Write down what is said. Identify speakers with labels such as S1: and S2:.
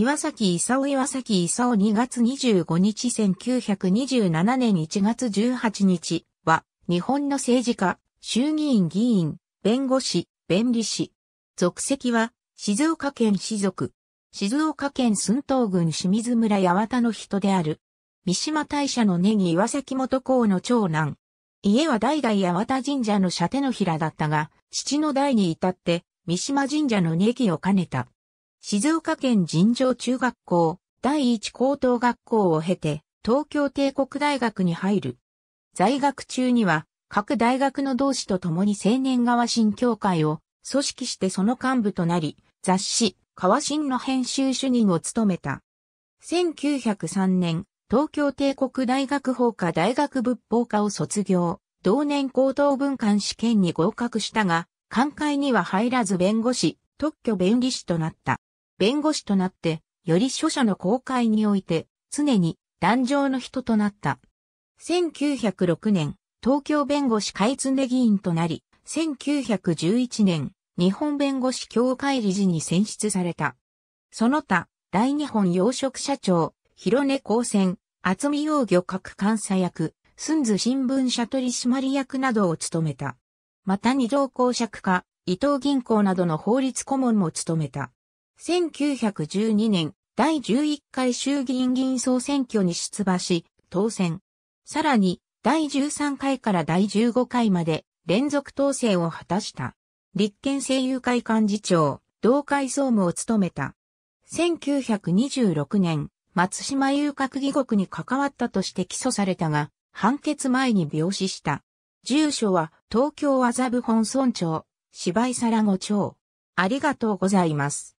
S1: 岩崎勲岩崎勲2月25日1927年1月18日は、日本の政治家、衆議院議員、弁護士、弁理士。属籍は、静岡県士族。静岡県寸東郡清水村八幡の人である。三島大社のネギ岩崎元公の長男。家は代々八幡神社の社手の平だったが、父の代に至って、三島神社のネギを兼ねた。静岡県尋常中学校、第一高等学校を経て、東京帝国大学に入る。在学中には、各大学の同志と共に青年側新協会を組織してその幹部となり、雑誌、川新の編集主任を務めた。1903年、東京帝国大学法科大学仏法科を卒業、同年高等文官試験に合格したが、官会には入らず弁護士、特許弁理士となった。弁護士となって、より書者の公開において、常に壇上の人となった。1906年、東京弁護士会常議員となり、1911年、日本弁護士協会理事に選出された。その他、大日本養殖社長、広根高専、厚見洋魚各監査役、寸津新聞社取締役などを務めた。また二道公爵家、伊藤銀行などの法律顧問も務めた。1912年、第11回衆議院議員総選挙に出馬し、当選。さらに、第13回から第15回まで連続当選を果たした。立憲政友会幹事長、同会総務を務めた。1926年、松島遊郭議国に関わったとして起訴されたが、判決前に病死した。住所は東京麻布本村長、芝居皿御町。ありがとうございます。